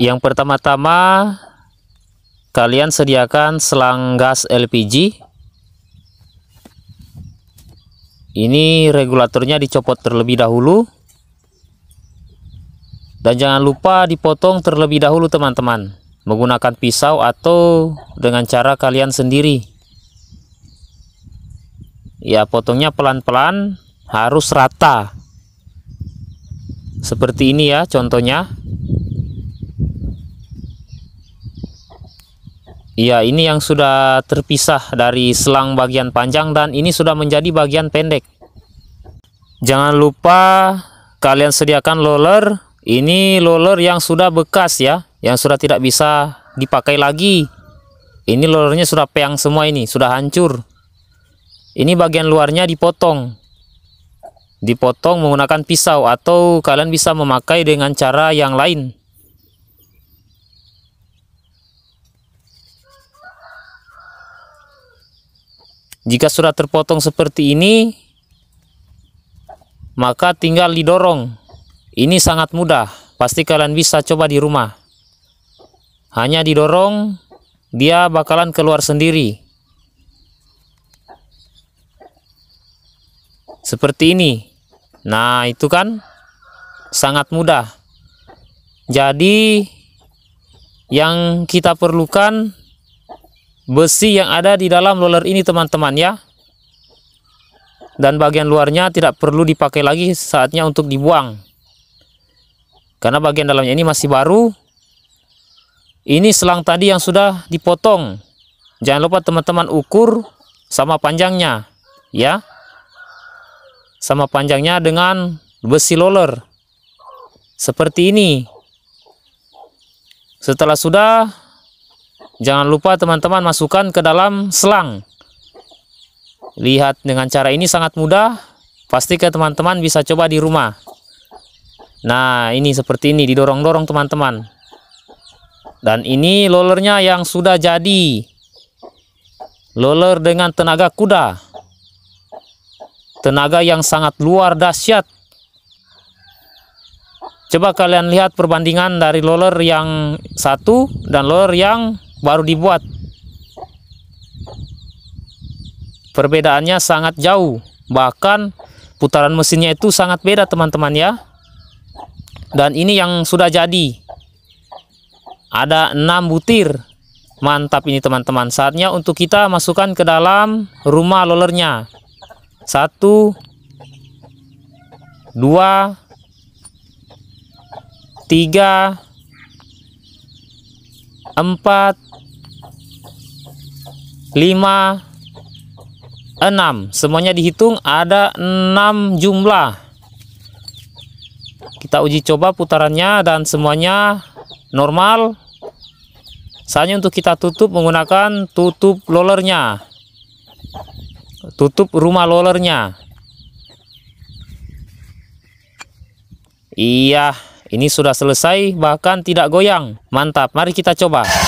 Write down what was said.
Yang pertama-tama kalian sediakan selang gas LPG. Ini regulatornya dicopot terlebih dahulu. Dan jangan lupa dipotong terlebih dahulu teman-teman. Menggunakan pisau atau dengan cara kalian sendiri. Ya, potongnya pelan-pelan, harus rata. Seperti ini ya contohnya. Iya, ini yang sudah terpisah dari selang bagian panjang dan ini sudah menjadi bagian pendek. Jangan lupa kalian sediakan loler. Ini loler yang sudah bekas ya, yang sudah tidak bisa dipakai lagi. Ini lolernya sudah peang semua ini, sudah hancur. Ini bagian luarnya dipotong. Dipotong menggunakan pisau atau kalian bisa memakai dengan cara yang lain. Jika sudah terpotong seperti ini, maka tinggal didorong. Ini sangat mudah, pasti kalian bisa coba di rumah. Hanya didorong, dia bakalan keluar sendiri. Seperti ini. Nah, itu kan sangat mudah. Jadi, yang kita perlukan besi yang ada di dalam roller ini teman-teman ya dan bagian luarnya tidak perlu dipakai lagi saatnya untuk dibuang karena bagian dalamnya ini masih baru ini selang tadi yang sudah dipotong jangan lupa teman-teman ukur sama panjangnya ya sama panjangnya dengan besi roller seperti ini setelah sudah Jangan lupa teman-teman masukkan ke dalam selang. Lihat dengan cara ini sangat mudah. Pasti ke teman-teman bisa coba di rumah. Nah ini seperti ini didorong-dorong teman-teman. Dan ini lolernya yang sudah jadi. Loller dengan tenaga kuda. Tenaga yang sangat luar dahsyat. Coba kalian lihat perbandingan dari loller yang satu dan loller yang baru dibuat. Perbedaannya sangat jauh, bahkan putaran mesinnya itu sangat beda teman-teman ya. Dan ini yang sudah jadi. Ada 6 butir. Mantap ini teman-teman. Saatnya untuk kita masukkan ke dalam rumah lolernya. Satu, dua, tiga, empat, 5 6 semuanya dihitung ada 6 jumlah kita uji coba putarannya dan semuanya normal saatnya untuk kita tutup menggunakan tutup lolernya tutup rumah lolernya iya ini sudah selesai bahkan tidak goyang mantap mari kita coba